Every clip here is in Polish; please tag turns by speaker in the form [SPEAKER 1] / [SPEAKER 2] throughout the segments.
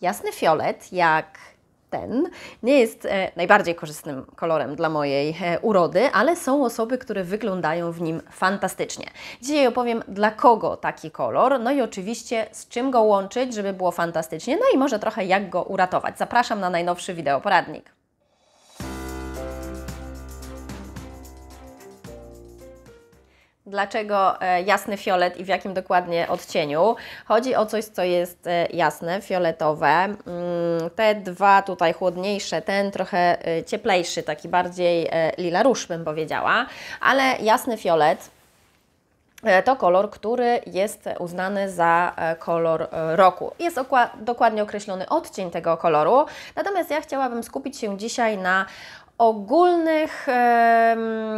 [SPEAKER 1] jasny fiolet, jak ten, nie jest e, najbardziej korzystnym kolorem dla mojej e, urody, ale są osoby, które wyglądają w nim fantastycznie. Dzisiaj opowiem, dla kogo taki kolor, no i oczywiście z czym go łączyć, żeby było fantastycznie, no i może trochę jak go uratować. Zapraszam na najnowszy wideoporadnik. Dlaczego e, jasny fiolet i w jakim dokładnie odcieniu? Chodzi o coś, co jest e, jasne, fioletowe. Mm, te dwa tutaj chłodniejsze, ten trochę e, cieplejszy, taki bardziej lila róż bym powiedziała, ale jasny fiolet to kolor, który jest uznany za kolor roku. Jest dokładnie określony odcień tego koloru, natomiast ja chciałabym skupić się dzisiaj na ogólnych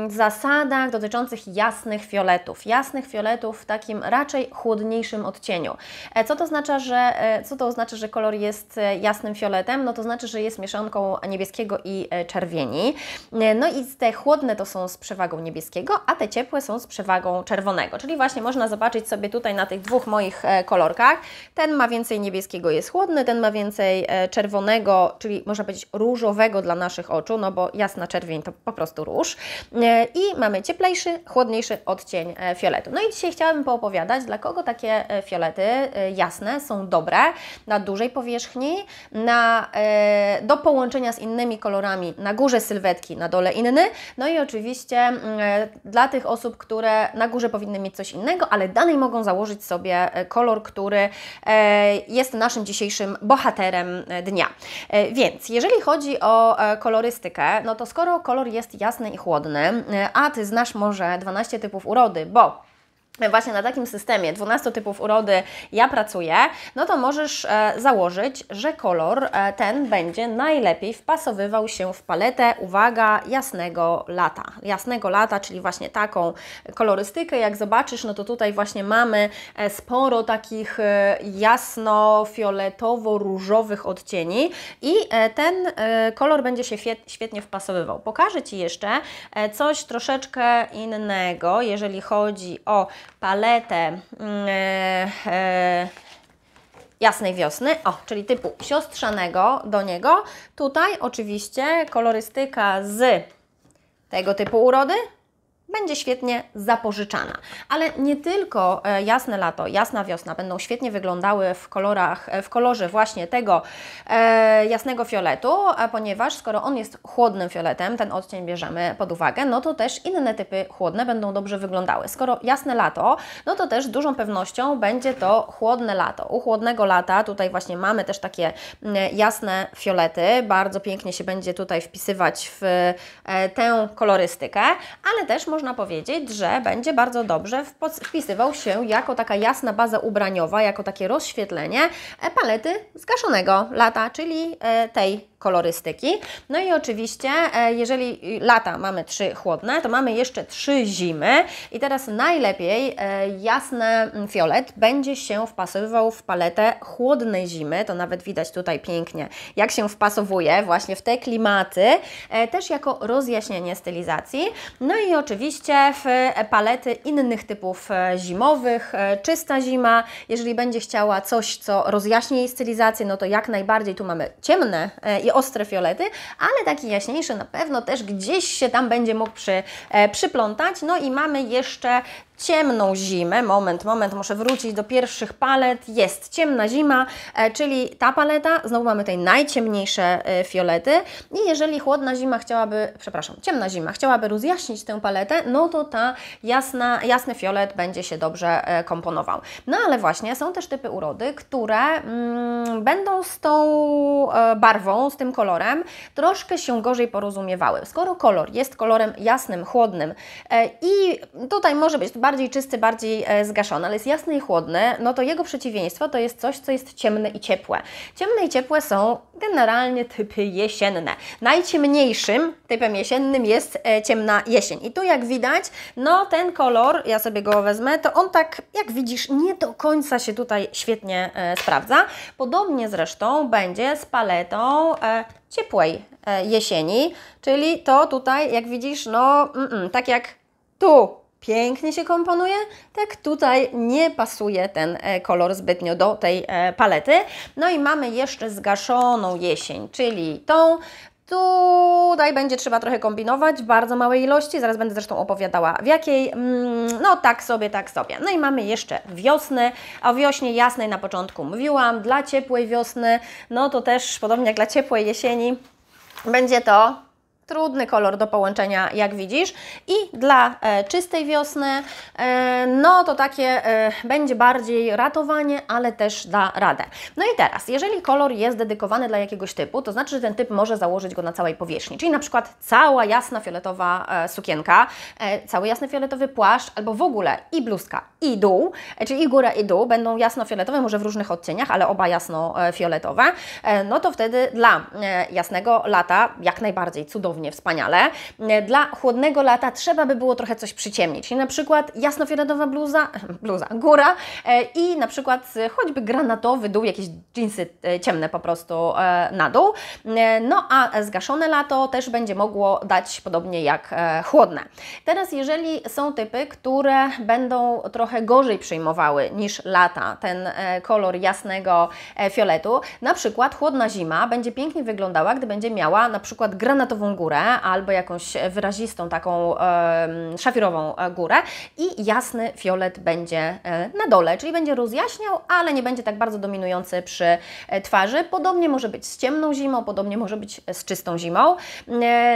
[SPEAKER 1] zasadach dotyczących jasnych fioletów. Jasnych fioletów w takim raczej chłodniejszym odcieniu. E, co to oznacza, że, e, co to oznacza, że kolor jest e, jasnym fioletem? No to znaczy, że jest mieszanką niebieskiego i czerwieni. No i te chłodne to są z przewagą niebieskiego, a te ciepłe są z przewagą czerwonego. Czyli właśnie można zobaczyć sobie tutaj na tych dwóch moich kolorkach. Ten ma więcej niebieskiego, jest chłodny, ten ma więcej czerwonego, czyli można powiedzieć różowego dla naszych oczu, no bo jasna czerwień to po prostu róż. E, I mamy cieplejszy, chłodniejszy odcień e, fioletu. No i dzisiaj chciałabym poopowiadać, dla kogo takie e, fiolety jasne są dobre na dużej powierzchni, na, do połączenia z innymi kolorami na górze sylwetki, na dole inny. No i oczywiście mm, dla tych osób, które na górze powinny mieć coś innego, ale dalej mogą założyć sobie kolor, który jest naszym dzisiejszym bohaterem dnia. Więc jeżeli chodzi o kolorystykę, no to skoro kolor jest jasny i chłodny, e, a Ty znasz może 12 typów urody, bo właśnie na takim systemie 12 typów urody ja pracuję, no to możesz e, założyć, że kolor e, ten będzie najlepiej wpasowywał się w paletę, uwaga, jasnego lata. Jasnego lata, czyli właśnie taką kolorystykę, jak zobaczysz, no to tutaj właśnie mamy e, sporo takich e, jasno-fioletowo-różowych odcieni i e, ten e, kolor będzie się świetnie wpasowywał. Pokażę Ci jeszcze coś troszeczkę innego, jeżeli chodzi o paletę mm, e, e, jasnej wiosny, o, czyli typu siostrzanego do niego. Tutaj oczywiście kolorystyka z tego typu urody, będzie świetnie zapożyczana. Ale nie tylko e, jasne lato, jasna wiosna będą świetnie wyglądały w kolorach, e, w kolorze właśnie tego e, jasnego fioletu, ponieważ skoro on jest chłodnym fioletem, ten odcień bierzemy pod uwagę, no to też inne typy chłodne będą dobrze wyglądały. Skoro jasne lato, no to też dużą pewnością będzie to chłodne lato. U chłodnego lata tutaj właśnie mamy też takie mm, jasne fiolety, bardzo pięknie się będzie tutaj wpisywać w e, tę kolorystykę, ale też możemy można powiedzieć, że będzie bardzo dobrze wpisywał się jako taka jasna baza ubraniowa, jako takie rozświetlenie e, palety zgaszonego lata, czyli e, tej kolorystyki. No i oczywiście, e, jeżeli lata mamy trzy chłodne, to mamy jeszcze trzy zimy i teraz najlepiej e, jasny mm, fiolet będzie się wpasowywał w paletę chłodnej zimy, to nawet widać tutaj pięknie, jak się wpasowuje właśnie w te klimaty, e, też jako rozjaśnienie stylizacji. No i oczywiście w palety innych typów zimowych, czysta zima, jeżeli będzie chciała coś, co rozjaśni jej stylizację, no to jak najbardziej tu mamy ciemne i i ostre fiolety, ale taki jaśniejszy na pewno też gdzieś się tam będzie mógł przy, e, przyplątać. No i mamy jeszcze ciemną zimę. Moment, moment, muszę wrócić do pierwszych palet. Jest ciemna zima, e, czyli ta paleta, znowu mamy tutaj najciemniejsze e, fiolety. I jeżeli chłodna zima chciałaby, przepraszam, ciemna zima chciałaby rozjaśnić tę paletę, no to ta jasna, jasny fiolet będzie się dobrze e, komponował. No ale właśnie, są też typy urody, które mm, będą z tą barwą, z tym kolorem troszkę się gorzej porozumiewały. Skoro kolor jest kolorem jasnym, chłodnym i tutaj może być bardziej czysty, bardziej e, zgaszony, ale jest jasny i chłodny, no to jego przeciwieństwo to jest coś, co jest ciemne i ciepłe. Ciemne i ciepłe są generalnie typy jesienne. Najciemniejszym typem jesiennym jest e, ciemna jesień. I tu jak widać, no ten kolor, ja sobie go wezmę, to on tak, jak widzisz, nie do końca się tutaj świetnie e, sprawdza. Podobnie zresztą będzie z paletą ciepłej jesieni, czyli to tutaj, jak widzisz, no mm, mm, tak jak tu pięknie się komponuje, tak tutaj nie pasuje ten e, kolor zbytnio do tej e, palety. No i mamy jeszcze zgaszoną jesień, czyli tą, Tutaj będzie trzeba trochę kombinować, bardzo małej ilości, zaraz będę zresztą opowiadała w jakiej, mm, no tak sobie, tak sobie. No i mamy jeszcze wiosnę, o wiośnie jasnej na początku mówiłam, dla ciepłej wiosny, no to też podobnie jak dla ciepłej jesieni, będzie to Trudny kolor do połączenia, jak widzisz. I dla e, czystej wiosny, e, no to takie e, będzie bardziej ratowanie, ale też da radę. No i teraz, jeżeli kolor jest dedykowany dla jakiegoś typu, to znaczy, że ten typ może założyć go na całej powierzchni. Czyli na przykład cała jasna fioletowa e, sukienka, e, cały jasny fioletowy płaszcz, albo w ogóle i bluzka, i dół, e, czyli i góra, i dół będą jasno-fioletowe, może w różnych odcieniach, ale oba jasno-fioletowe. no to wtedy dla jasnego lata jak najbardziej cudowny cudownie, wspaniale. E, dla chłodnego lata trzeba by było trochę coś przyciemnić. Na przykład jasnofioletowa bluza, bluza, góra e, i na przykład choćby granatowy dół, jakieś dżinsy e, ciemne po prostu na dół. No a zgaszone lato też będzie mogło dać podobnie jak chłodne. Teraz jeżeli są typy, które będą trochę gorzej przyjmowały niż lata ten kolor jasnego fioletu, na przykład chłodna zima będzie pięknie wyglądała, gdy będzie miała na przykład granatową górę, górę albo jakąś wyrazistą, taką szafirową e, górę i jasny fiolet będzie e, na dole, czyli będzie rozjaśniał, ale nie będzie tak bardzo dominujący przy e, twarzy. Podobnie może być z ciemną zimą, podobnie może być z czystą zimą.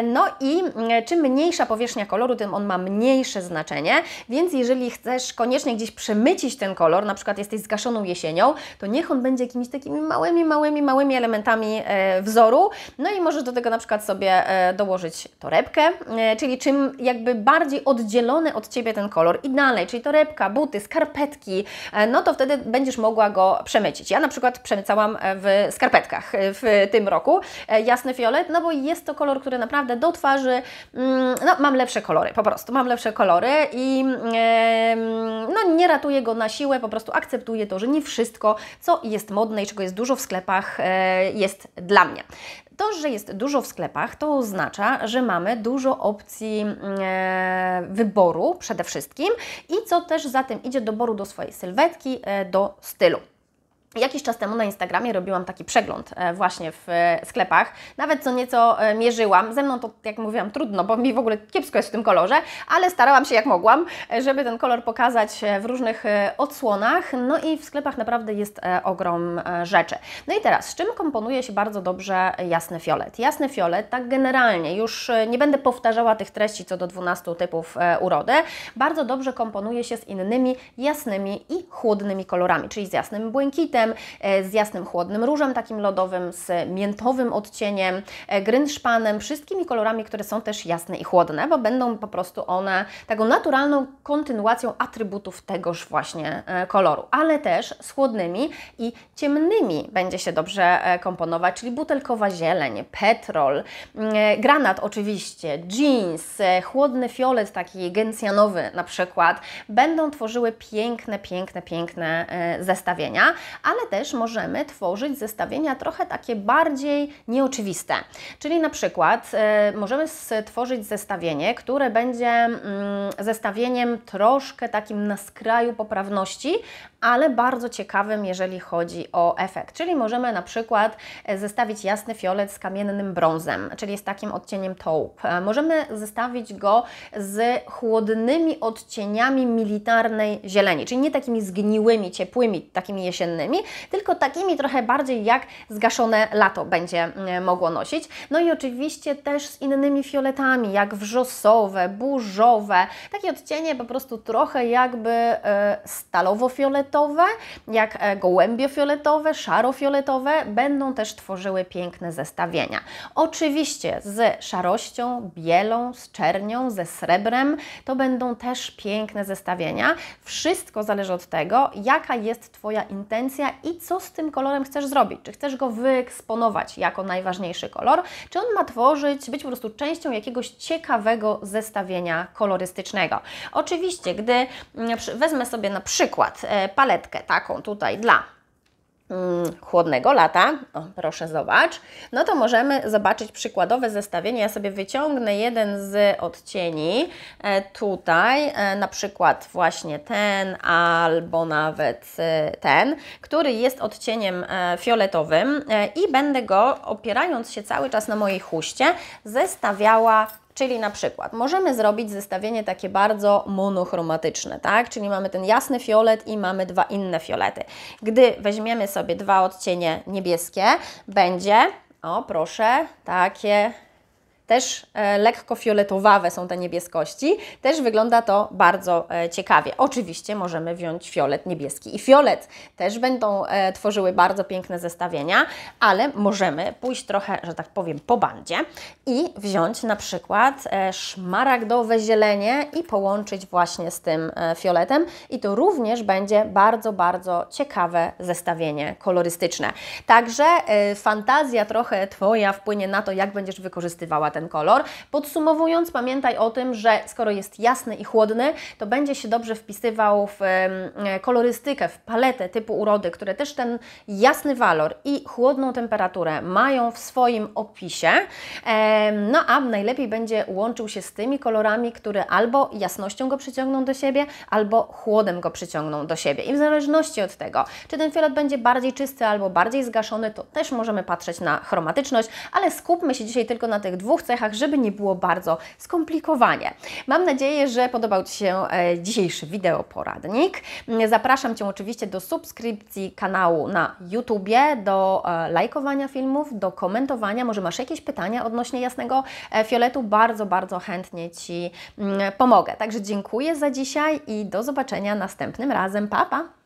[SPEAKER 1] No i czym mniejsza powierzchnia koloru, tym on ma mniejsze znaczenie, więc jeżeli chcesz koniecznie gdzieś przemycić ten kolor, na przykład jesteś zgaszoną jesienią, to niech on będzie jakimiś takimi małymi, małymi, małymi elementami wzoru. No i możesz do tego na przykład sobie do dołożyć torebkę, e, czyli czym jakby bardziej oddzielony od Ciebie ten kolor i dalej, czyli torebka, buty, skarpetki, e, no to wtedy będziesz mogła go przemycić. Ja na przykład przemycałam e, w skarpetkach w tym roku jasny fiolet, no bo jest to kolor, który naprawdę do twarzy, mm, no mam lepsze kolory, po prostu mam lepsze kolory i no nie ratuję go na siłę, po prostu akceptuję to, że nie wszystko, co jest modne i czego jest dużo w sklepach, jest dla mnie. To, że jest dużo w sklepach, to oznacza, że mamy dużo opcji mm, e, wyboru przede wszystkim i co też za tym idzie, doboru do swojej sylwetki, e, do stylu. Jakiś czas temu na Instagramie robiłam taki przegląd e, właśnie w e, sklepach. Nawet co nieco e, mierzyłam. Ze mną to, jak mówiłam, trudno, bo mi w ogóle kiepsko jest w tym kolorze, ale starałam się jak mogłam, żeby ten kolor pokazać w różnych odsłonach. No i w sklepach naprawdę jest ogrom rzeczy. No i teraz, z czym komponuje się bardzo dobrze jasny fiolet? Jasny fiolet, tak generalnie, już nie będę powtarzała tych treści co do 12 typów urody, bardzo dobrze komponuje się z innymi jasnymi i chłodnymi kolorami, czyli z jasnym błękitem, E, z jasnym chłodnym różem takim lodowym, z miętowym odcieniem, e, grynszpanem, wszystkimi kolorami, które są też jasne i chłodne, bo będą po prostu one taką naturalną kontynuacją atrybutów tegoż właśnie e, koloru, ale też z chłodnymi i ciemnymi będzie się dobrze komponować, czyli butelkowa zieleń, petrol, mm, granat oczywiście, jeans, chłodny fiolet taki gencjanowy na przykład, będą tworzyły piękne, piękne, piękne zestawienia, ale też możemy tworzyć zestawienia trochę takie bardziej nieoczywiste. Czyli na przykład y, możemy stworzyć zestawienie, które będzie y, zestawieniem troszkę takim na skraju poprawności, ale bardzo ciekawym, jeżeli chodzi o efekt. Czyli możemy na przykład e, zestawić jasny fiolet z kamiennym brązem, czyli z takim odcieniem taupe. Możemy zestawić go z chłodnymi odcieniami militarnej zieleni, czyli nie takimi zgniłymi, ciepłymi, takimi jesiennymi, tylko takimi trochę bardziej jak zgaszone lato będzie e, mogło nosić. No i oczywiście też z innymi fioletami, jak wrzosowe, burzowe, takie odcienie po prostu trochę jakby e, stalowo-fioletowe, fioletowe, jak e, gołębie fioletowe, będą też tworzyły piękne zestawienia. Oczywiście z szarością, bielą, z czernią, ze srebrem to będą też piękne zestawienia. Wszystko zależy od tego, jaka jest Twoja intencja i co z tym kolorem chcesz zrobić. Czy chcesz go wyeksponować jako najważniejszy kolor, czy on ma tworzyć, być po prostu częścią jakiegoś ciekawego zestawienia kolorystycznego. Oczywiście, gdy mm, wezmę sobie na przykład e, paletkę taką tutaj dla mm, chłodnego lata, o, proszę zobacz, no to możemy zobaczyć przykładowe zestawienie. Ja sobie wyciągnę jeden z odcieni e, tutaj, e, na przykład właśnie ten albo nawet e, ten, który jest odcieniem fioletowym i będę go opierając się cały czas na mojej huście zestawiała Czyli na przykład możemy zrobić zestawienie takie bardzo monochromatyczne, tak? Czyli mamy ten jasny fiolet i mamy dwa inne fiolety. Gdy weźmiemy sobie dwa odcienie niebieskie, będzie, o proszę, takie też e, lekko fioletowawe są te niebieskości. Też wygląda to bardzo e, ciekawie. Oczywiście możemy wziąć fiolet niebieski i fiolet. Też będą e, tworzyły bardzo piękne zestawienia, ale możemy pójść trochę, że tak powiem, po bandzie i wziąć na przykład szmaragdowe zielenie i połączyć właśnie z tym fioletem i to również będzie bardzo, bardzo ciekawe zestawienie kolorystyczne. Także fantazja trochę Twoja wpłynie na to, jak będziesz wykorzystywała ten ten kolor. Podsumowując, pamiętaj o tym, że skoro jest jasny i chłodny, to będzie się dobrze wpisywał w e, kolorystykę, w paletę typu urody, które też ten jasny walor i chłodną temperaturę mają w swoim opisie. No a najlepiej będzie łączył się z tymi kolorami, które albo jasnością go przyciągną do siebie, albo chłodem go przyciągną do siebie. I w zależności od tego, czy ten fiolet będzie bardziej czysty albo bardziej zgaszony, to też możemy patrzeć na chromatyczność, ale skupmy się dzisiaj tylko na tych dwóch cechach, żeby nie było bardzo skomplikowanie. Mam nadzieję, że podobał Ci się e, dzisiejszy wideoporadnik. Zapraszam Cię oczywiście do subskrypcji kanału na YouTubie, do e, lajkowania filmów, do komentowania. Może masz jakieś pytania odnośnie jasnego e, fioletu? Bardzo, bardzo chętnie Ci mm, pomogę. Także dziękuję za dzisiaj i do zobaczenia następnym razem. Pa, pa!